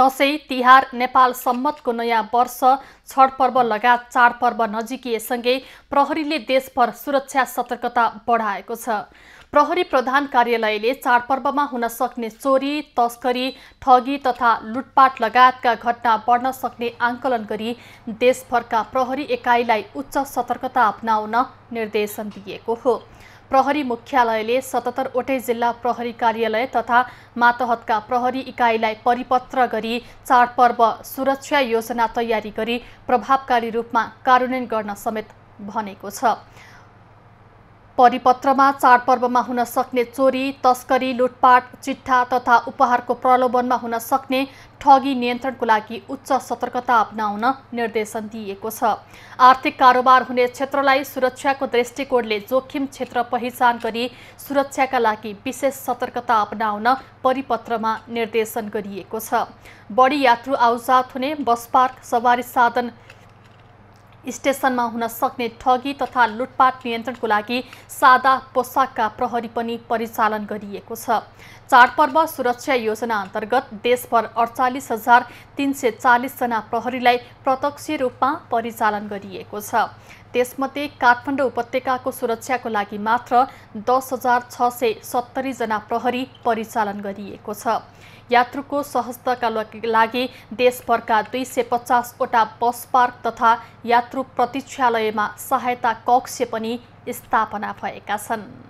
दसैँ तिहार नेपाल सम्मतको नयाँ वर्ष छठ पर्व लगायत चाडपर्व नजिकिएसँगै प्रहरीले देशभर सुरक्षा सतर्कता बढाएको छ प्रहरी प्रधान कार्यालयले चाडपर्वमा हुन सक्ने चोरी तस्करी ठगी तथा लुटपाट लगायतका घटना बढ्न सक्ने आङ्कलन गरी देशभरका प्रहरी एकाइलाई उच्च सतर्कता अप्नाउन निर्देशन दिएको हो प्रहरी मुख्यालयले सतहत्तरवटै जिल्ला प्रहरी कार्यालय तथा मातहतका प्रहरी इकाइलाई परिपत्र गरी चाडपर्व सुरक्षा योजना तयारी गरी प्रभावकारी रूपमा कार्यान्वयन गर्न समेत भनेको छ परिपत्रमा चाडपर्वमा हुन सक्ने चोरी तस्करी लुटपाट चिट्ठा तथा उपहारको प्रलोभनमा हुन सक्ने ठगी नियन्त्रणको लागि उच्च सतर्कता अपनाउन निर्देशन दिइएको छ आर्थिक कारोबार हुने क्षेत्रलाई सुरक्षाको दृष्टिकोणले जोखिम क्षेत्र पहिचान गरी सुरक्षाका लागि विशेष सतर्कता अपनाउन परिपत्रमा निर्देशन गरिएको छ बढी यात्रु आउजात हुने बस पार्क सवारी साधन स्टेसनमा हुन सक्ने ठगी तथा लुटपाट नियन्त्रणको लागि सादा पोसाकका प्रहरी पनि परिचालन गरिएको छ चाडपर्व सुरक्षा योजना अन्तर्गत देशभर अडचालिस हजार तिन सय चालिसजना प्रहरीलाई प्रत्यक्ष रूपमा परिचालन गरिएको छ त्यसमध्ये काठमाडौँ उपत्यकाको सुरक्षाको लागि मात्र दस हजार छ सय सत्तरीजना प्रहरी परिचालन गरिएको छ यात्रुको सहजताका लागि देशभरका दुई सय पचासवटा बस पार्क तथा यात्रु प्रतीक्षालयमा सहायता कक्ष पनि स्थापना भएका छन्